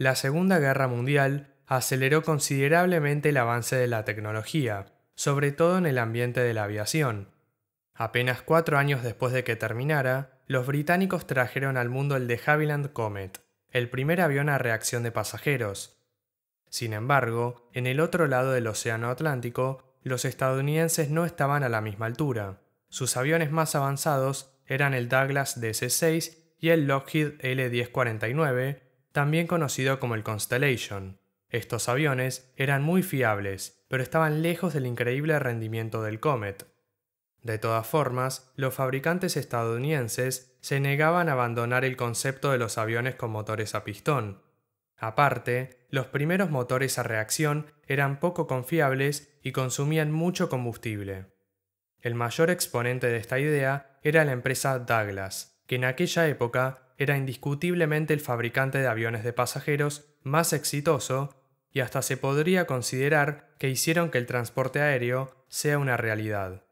la Segunda Guerra Mundial aceleró considerablemente el avance de la tecnología, sobre todo en el ambiente de la aviación. Apenas cuatro años después de que terminara, los británicos trajeron al mundo el de Havilland Comet, el primer avión a reacción de pasajeros. Sin embargo, en el otro lado del Océano Atlántico, los estadounidenses no estaban a la misma altura. Sus aviones más avanzados eran el Douglas DC-6 y el Lockheed L-1049, también conocido como el Constellation. Estos aviones eran muy fiables, pero estaban lejos del increíble rendimiento del Comet. De todas formas, los fabricantes estadounidenses se negaban a abandonar el concepto de los aviones con motores a pistón. Aparte, los primeros motores a reacción eran poco confiables y consumían mucho combustible. El mayor exponente de esta idea era la empresa Douglas, que en aquella época era indiscutiblemente el fabricante de aviones de pasajeros más exitoso y hasta se podría considerar que hicieron que el transporte aéreo sea una realidad.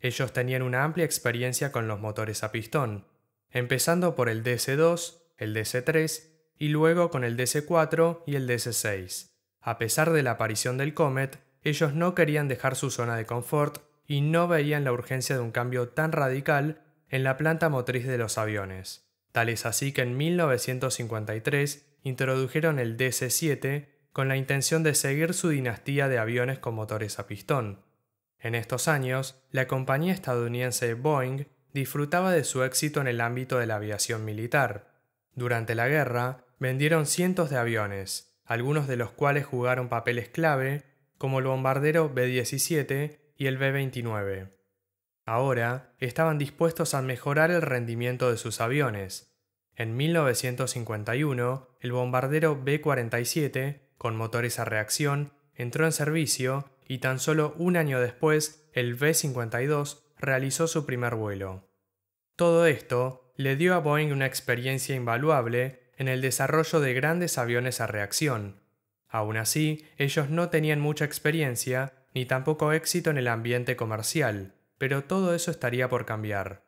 Ellos tenían una amplia experiencia con los motores a pistón, empezando por el DC-2, el DC-3 y luego con el DC-4 y el DC-6. A pesar de la aparición del Comet, ellos no querían dejar su zona de confort y no veían la urgencia de un cambio tan radical en la planta motriz de los aviones. Tal es así que en 1953 introdujeron el DC-7 con la intención de seguir su dinastía de aviones con motores a pistón. En estos años, la compañía estadounidense Boeing disfrutaba de su éxito en el ámbito de la aviación militar. Durante la guerra, vendieron cientos de aviones, algunos de los cuales jugaron papeles clave, como el bombardero B-17 y el B-29. Ahora estaban dispuestos a mejorar el rendimiento de sus aviones. En 1951, el bombardero B-47, con motores a reacción, entró en servicio y tan solo un año después el B-52 realizó su primer vuelo. Todo esto le dio a Boeing una experiencia invaluable en el desarrollo de grandes aviones a reacción. Aún así, ellos no tenían mucha experiencia ni tampoco éxito en el ambiente comercial, pero todo eso estaría por cambiar.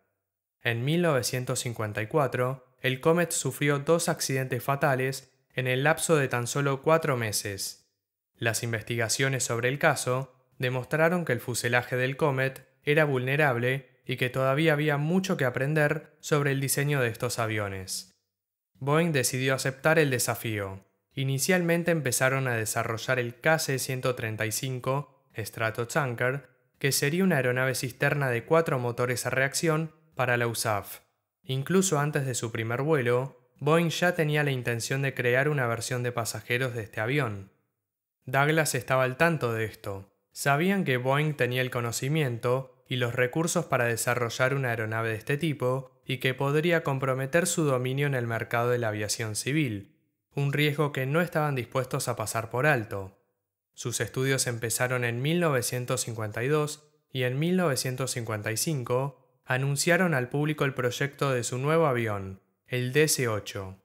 En 1954, el Comet sufrió dos accidentes fatales en el lapso de tan solo cuatro meses. Las investigaciones sobre el caso demostraron que el fuselaje del Comet era vulnerable y que todavía había mucho que aprender sobre el diseño de estos aviones. Boeing decidió aceptar el desafío. Inicialmente empezaron a desarrollar el KC-135 Stratotanker que sería una aeronave cisterna de cuatro motores a reacción para la USAF. Incluso antes de su primer vuelo, Boeing ya tenía la intención de crear una versión de pasajeros de este avión. Douglas estaba al tanto de esto. Sabían que Boeing tenía el conocimiento y los recursos para desarrollar una aeronave de este tipo y que podría comprometer su dominio en el mercado de la aviación civil, un riesgo que no estaban dispuestos a pasar por alto. Sus estudios empezaron en 1952 y en 1955 anunciaron al público el proyecto de su nuevo avión, el DC-8.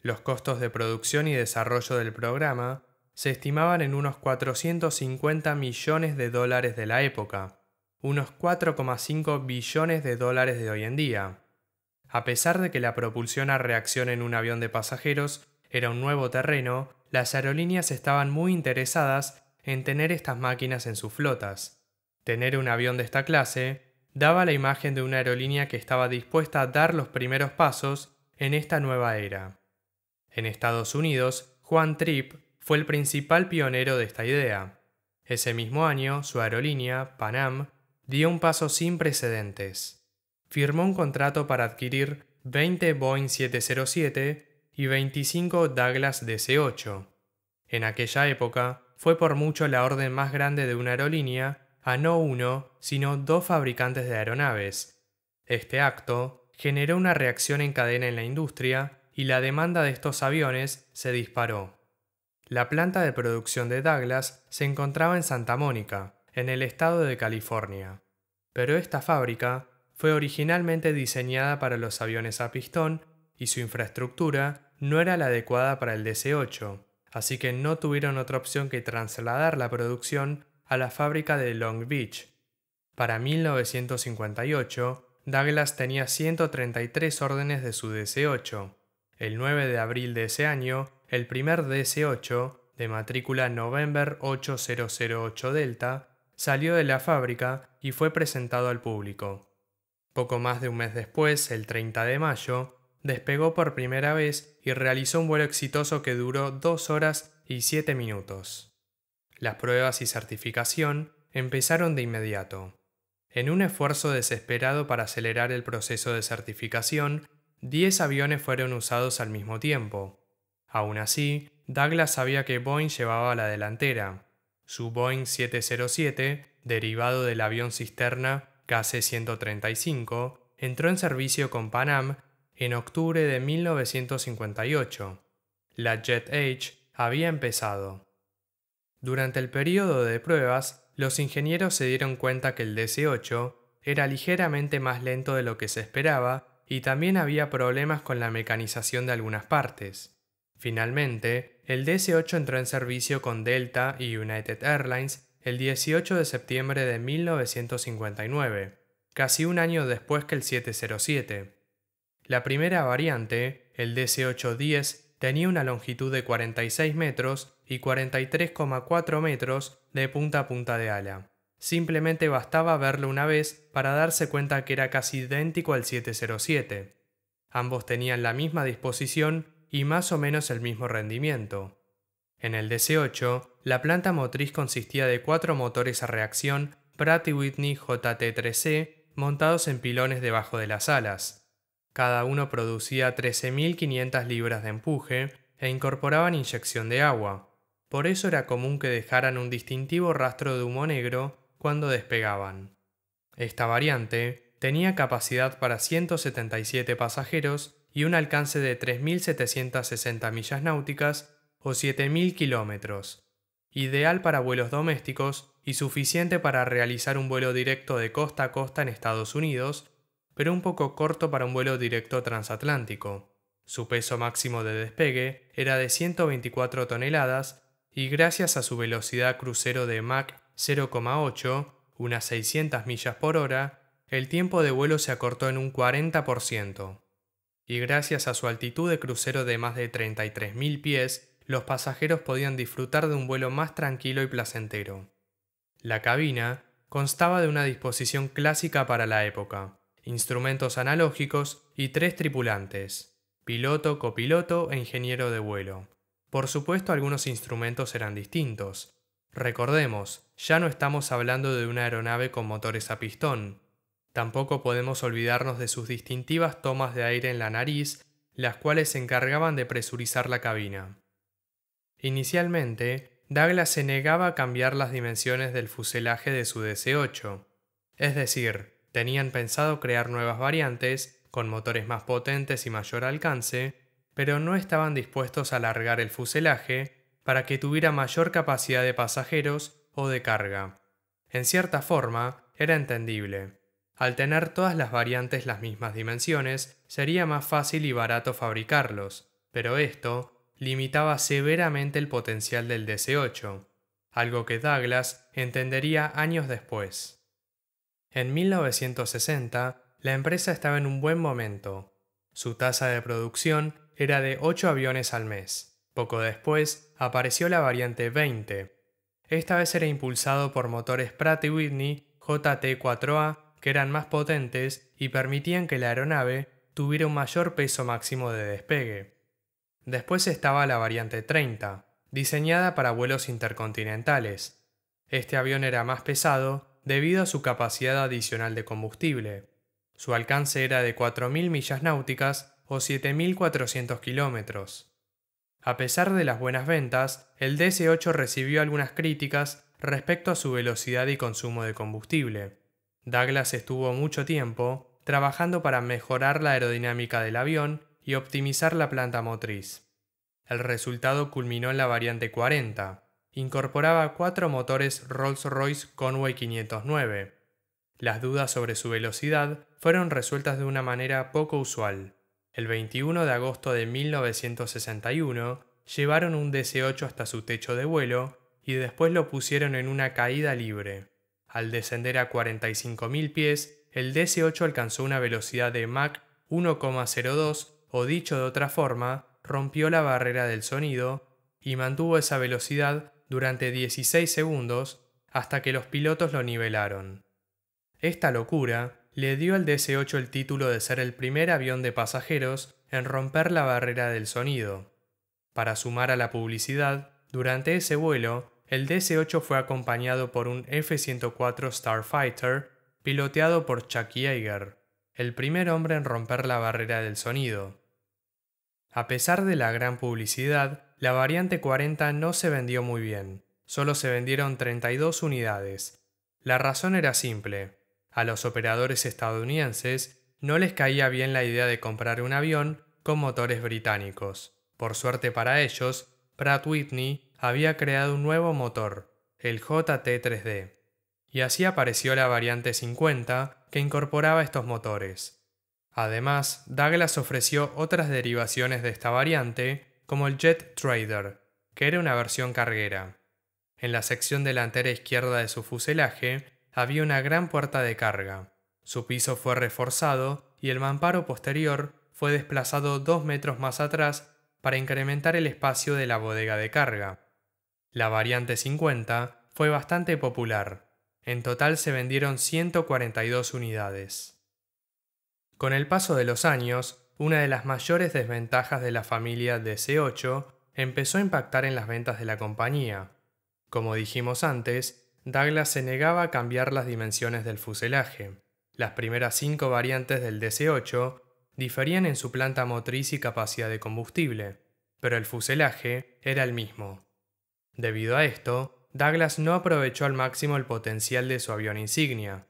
Los costos de producción y desarrollo del programa se estimaban en unos 450 millones de dólares de la época, unos 4,5 billones de dólares de hoy en día. A pesar de que la propulsión a reacción en un avión de pasajeros era un nuevo terreno, las aerolíneas estaban muy interesadas en tener estas máquinas en sus flotas. Tener un avión de esta clase daba la imagen de una aerolínea que estaba dispuesta a dar los primeros pasos en esta nueva era. En Estados Unidos, Juan Tripp fue el principal pionero de esta idea. Ese mismo año, su aerolínea, Pan Am, dio un paso sin precedentes. Firmó un contrato para adquirir 20 Boeing 707 y 25 Douglas DC-8. En aquella época, fue por mucho la orden más grande de una aerolínea a no uno, sino dos fabricantes de aeronaves. Este acto generó una reacción en cadena en la industria y la demanda de estos aviones se disparó. La planta de producción de Douglas se encontraba en Santa Mónica, en el estado de California. Pero esta fábrica fue originalmente diseñada para los aviones a pistón y su infraestructura no era la adecuada para el DC-8, así que no tuvieron otra opción que trasladar la producción a la fábrica de Long Beach. Para 1958, Douglas tenía 133 órdenes de su DC-8. El 9 de abril de ese año, el primer DC-8, de matrícula November 8008 Delta, salió de la fábrica y fue presentado al público. Poco más de un mes después, el 30 de mayo, despegó por primera vez y realizó un vuelo exitoso que duró 2 horas y 7 minutos. Las pruebas y certificación empezaron de inmediato. En un esfuerzo desesperado para acelerar el proceso de certificación, 10 aviones fueron usados al mismo tiempo. Aún así, Douglas sabía que Boeing llevaba la delantera. Su Boeing 707, derivado del avión cisterna KC-135, entró en servicio con Panam. Am en octubre de 1958. La Jet Age había empezado. Durante el periodo de pruebas, los ingenieros se dieron cuenta que el DC-8 era ligeramente más lento de lo que se esperaba y también había problemas con la mecanización de algunas partes. Finalmente, el DC-8 entró en servicio con Delta y United Airlines el 18 de septiembre de 1959, casi un año después que el 707. La primera variante, el DC-810, tenía una longitud de 46 metros y 43,4 metros de punta a punta de ala. Simplemente bastaba verlo una vez para darse cuenta que era casi idéntico al 707. Ambos tenían la misma disposición y más o menos el mismo rendimiento. En el DC-8, la planta motriz consistía de cuatro motores a reacción Pratt Whitney JT3C montados en pilones debajo de las alas. Cada uno producía 13.500 libras de empuje e incorporaban inyección de agua. Por eso era común que dejaran un distintivo rastro de humo negro cuando despegaban. Esta variante tenía capacidad para 177 pasajeros y un alcance de 3.760 millas náuticas o 7.000 kilómetros, ideal para vuelos domésticos y suficiente para realizar un vuelo directo de costa a costa en Estados Unidos pero un poco corto para un vuelo directo transatlántico. Su peso máximo de despegue era de 124 toneladas y gracias a su velocidad crucero de Mach 0,8, unas 600 millas por hora, el tiempo de vuelo se acortó en un 40%. Y gracias a su altitud de crucero de más de 33.000 pies, los pasajeros podían disfrutar de un vuelo más tranquilo y placentero. La cabina constaba de una disposición clásica para la época, instrumentos analógicos y tres tripulantes, piloto, copiloto e ingeniero de vuelo. Por supuesto algunos instrumentos eran distintos. Recordemos, ya no estamos hablando de una aeronave con motores a pistón. Tampoco podemos olvidarnos de sus distintivas tomas de aire en la nariz, las cuales se encargaban de presurizar la cabina. Inicialmente, Douglas se negaba a cambiar las dimensiones del fuselaje de su DC-8, es decir, tenían pensado crear nuevas variantes con motores más potentes y mayor alcance, pero no estaban dispuestos a alargar el fuselaje para que tuviera mayor capacidad de pasajeros o de carga. En cierta forma, era entendible. Al tener todas las variantes las mismas dimensiones, sería más fácil y barato fabricarlos, pero esto limitaba severamente el potencial del DC-8, algo que Douglas entendería años después. En 1960, la empresa estaba en un buen momento. Su tasa de producción era de 8 aviones al mes. Poco después, apareció la variante 20. Esta vez era impulsado por motores Pratt y Whitney JT-4A que eran más potentes y permitían que la aeronave tuviera un mayor peso máximo de despegue. Después estaba la variante 30, diseñada para vuelos intercontinentales. Este avión era más pesado debido a su capacidad adicional de combustible. Su alcance era de 4.000 millas náuticas o 7.400 kilómetros. A pesar de las buenas ventas, el DC-8 recibió algunas críticas respecto a su velocidad y consumo de combustible. Douglas estuvo mucho tiempo trabajando para mejorar la aerodinámica del avión y optimizar la planta motriz. El resultado culminó en la variante 40, incorporaba cuatro motores Rolls-Royce Conway 509. Las dudas sobre su velocidad fueron resueltas de una manera poco usual. El 21 de agosto de 1961 llevaron un DC-8 hasta su techo de vuelo y después lo pusieron en una caída libre. Al descender a 45.000 pies, el DC-8 alcanzó una velocidad de Mach 1,02 o dicho de otra forma, rompió la barrera del sonido y mantuvo esa velocidad durante 16 segundos hasta que los pilotos lo nivelaron. Esta locura le dio al DC-8 el título de ser el primer avión de pasajeros en romper la barrera del sonido. Para sumar a la publicidad, durante ese vuelo, el DC-8 fue acompañado por un F-104 Starfighter piloteado por Chuck Yeager, el primer hombre en romper la barrera del sonido. A pesar de la gran publicidad, la variante 40 no se vendió muy bien, solo se vendieron 32 unidades. La razón era simple, a los operadores estadounidenses no les caía bien la idea de comprar un avión con motores británicos. Por suerte para ellos, Pratt Whitney había creado un nuevo motor, el JT3D. Y así apareció la variante 50 que incorporaba estos motores. Además, Douglas ofreció otras derivaciones de esta variante como el Jet Trader, que era una versión carguera. En la sección delantera izquierda de su fuselaje había una gran puerta de carga. Su piso fue reforzado y el mamparo posterior fue desplazado dos metros más atrás para incrementar el espacio de la bodega de carga. La variante 50 fue bastante popular. En total se vendieron 142 unidades. Con el paso de los años, una de las mayores desventajas de la familia DC8 empezó a impactar en las ventas de la compañía. Como dijimos antes, Douglas se negaba a cambiar las dimensiones del fuselaje. Las primeras cinco variantes del DC8 diferían en su planta motriz y capacidad de combustible, pero el fuselaje era el mismo. Debido a esto, Douglas no aprovechó al máximo el potencial de su avión insignia,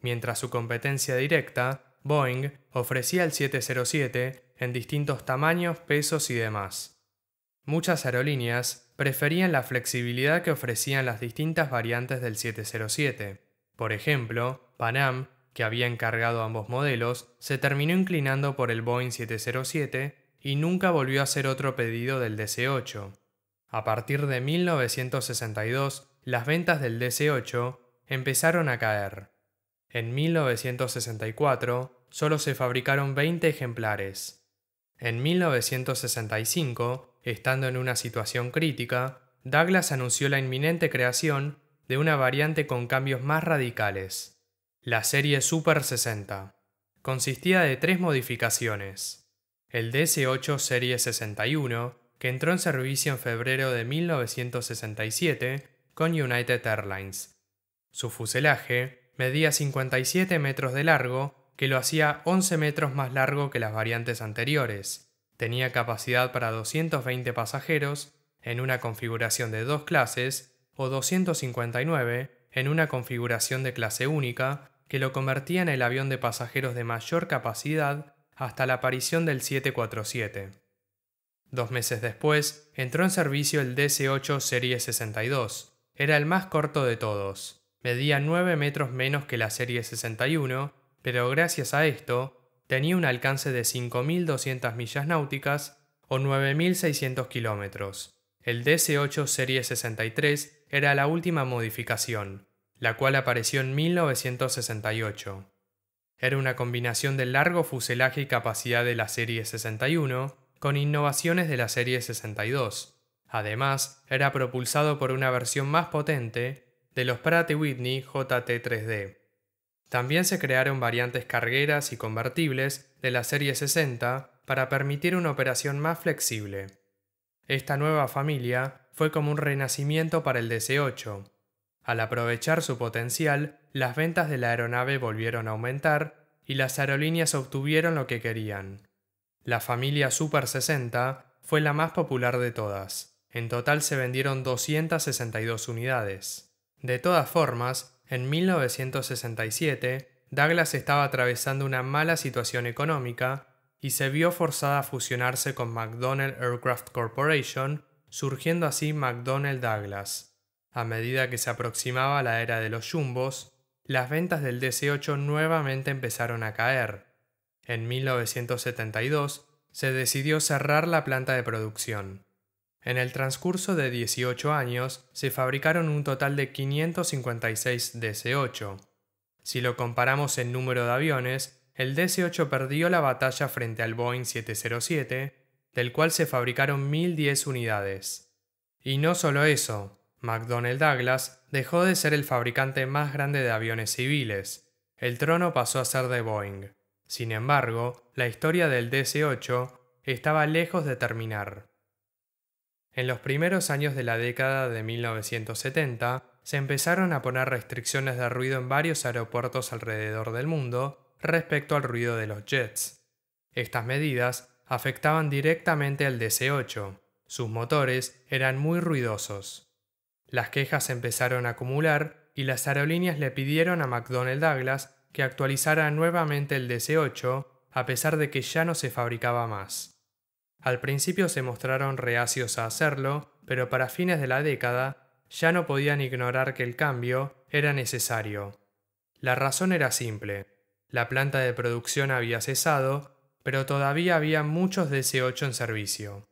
mientras su competencia directa Boeing ofrecía el 707 en distintos tamaños, pesos y demás. Muchas aerolíneas preferían la flexibilidad que ofrecían las distintas variantes del 707. Por ejemplo, Panam, que había encargado ambos modelos, se terminó inclinando por el Boeing 707 y nunca volvió a hacer otro pedido del DC-8. A partir de 1962, las ventas del DC-8 empezaron a caer. En 1964 solo se fabricaron 20 ejemplares. En 1965, estando en una situación crítica, Douglas anunció la inminente creación de una variante con cambios más radicales, la serie Super 60. Consistía de tres modificaciones. El dc 8 Serie 61, que entró en servicio en febrero de 1967 con United Airlines. Su fuselaje medía 57 metros de largo, que lo hacía 11 metros más largo que las variantes anteriores. Tenía capacidad para 220 pasajeros en una configuración de dos clases o 259 en una configuración de clase única, que lo convertía en el avión de pasajeros de mayor capacidad hasta la aparición del 747. Dos meses después, entró en servicio el DC-8 Serie 62. Era el más corto de todos medía 9 metros menos que la serie 61, pero gracias a esto tenía un alcance de 5.200 millas náuticas o 9.600 kilómetros. El DC-8 Serie 63 era la última modificación, la cual apareció en 1968. Era una combinación del largo fuselaje y capacidad de la Serie 61 con innovaciones de la Serie 62. Además, era propulsado por una versión más potente de los Pratt Whitney JT3D. También se crearon variantes cargueras y convertibles de la serie 60 para permitir una operación más flexible. Esta nueva familia fue como un renacimiento para el DC-8. Al aprovechar su potencial, las ventas de la aeronave volvieron a aumentar y las aerolíneas obtuvieron lo que querían. La familia Super 60 fue la más popular de todas. En total se vendieron 262 unidades. De todas formas, en 1967, Douglas estaba atravesando una mala situación económica y se vio forzada a fusionarse con McDonnell Aircraft Corporation, surgiendo así McDonnell Douglas. A medida que se aproximaba la era de los jumbos, las ventas del DC-8 nuevamente empezaron a caer. En 1972 se decidió cerrar la planta de producción. En el transcurso de 18 años, se fabricaron un total de 556 DC-8. Si lo comparamos en número de aviones, el DC-8 perdió la batalla frente al Boeing 707, del cual se fabricaron 1.010 unidades. Y no solo eso, McDonnell Douglas dejó de ser el fabricante más grande de aviones civiles. El trono pasó a ser de Boeing. Sin embargo, la historia del DC-8 estaba lejos de terminar. En los primeros años de la década de 1970, se empezaron a poner restricciones de ruido en varios aeropuertos alrededor del mundo respecto al ruido de los jets. Estas medidas afectaban directamente al DC-8. Sus motores eran muy ruidosos. Las quejas empezaron a acumular y las aerolíneas le pidieron a McDonnell Douglas que actualizara nuevamente el DC-8 a pesar de que ya no se fabricaba más. Al principio se mostraron reacios a hacerlo, pero para fines de la década ya no podían ignorar que el cambio era necesario. La razón era simple. La planta de producción había cesado, pero todavía había muchos DC-8 en servicio.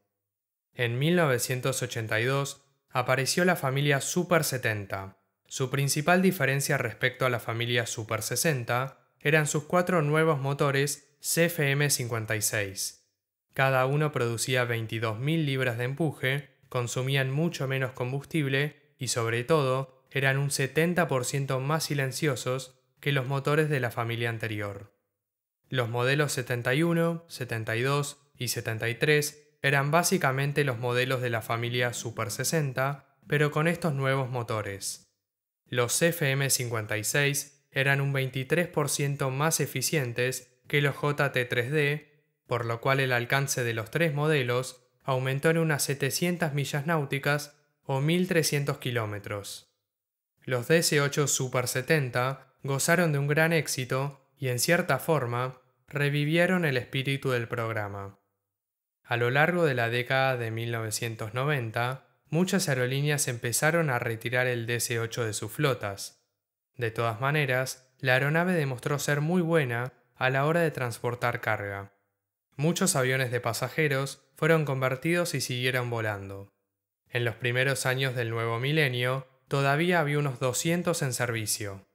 En 1982 apareció la familia Super 70. Su principal diferencia respecto a la familia Super 60 eran sus cuatro nuevos motores CFM56. Cada uno producía 22.000 libras de empuje, consumían mucho menos combustible y sobre todo eran un 70% más silenciosos que los motores de la familia anterior. Los modelos 71, 72 y 73 eran básicamente los modelos de la familia Super 60, pero con estos nuevos motores. Los FM56 eran un 23% más eficientes que los JT3D por lo cual el alcance de los tres modelos aumentó en unas 700 millas náuticas o 1.300 kilómetros. Los DC-8 Super 70 gozaron de un gran éxito y en cierta forma revivieron el espíritu del programa. A lo largo de la década de 1990, muchas aerolíneas empezaron a retirar el DC-8 de sus flotas. De todas maneras, la aeronave demostró ser muy buena a la hora de transportar carga. Muchos aviones de pasajeros fueron convertidos y siguieron volando. En los primeros años del nuevo milenio, todavía había unos 200 en servicio.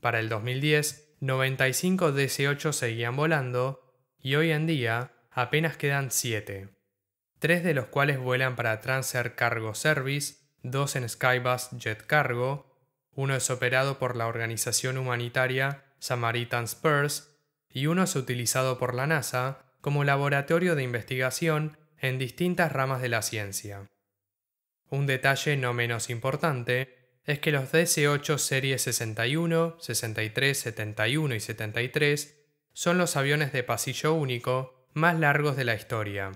Para el 2010, 95 DC-8 seguían volando y hoy en día apenas quedan 7, tres de los cuales vuelan para Transair Cargo Service, dos en Skybus Jet Cargo, uno es operado por la organización humanitaria Samaritan Spurs y uno es utilizado por la NASA como laboratorio de investigación en distintas ramas de la ciencia. Un detalle no menos importante es que los DC-8 series 61, 63, 71 y 73 son los aviones de pasillo único más largos de la historia,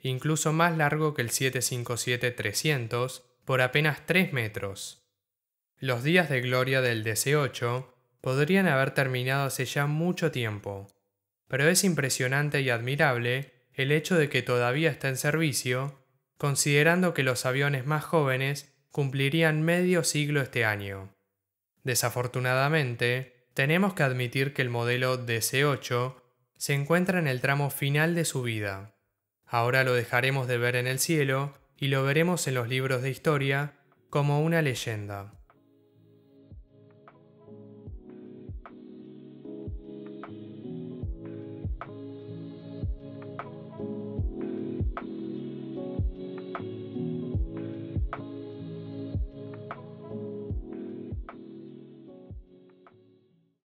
incluso más largo que el 757-300 por apenas 3 metros. Los días de gloria del DC-8 podrían haber terminado hace ya mucho tiempo, pero es impresionante y admirable el hecho de que todavía está en servicio, considerando que los aviones más jóvenes cumplirían medio siglo este año. Desafortunadamente, tenemos que admitir que el modelo DC-8 se encuentra en el tramo final de su vida. Ahora lo dejaremos de ver en el cielo y lo veremos en los libros de historia como una leyenda.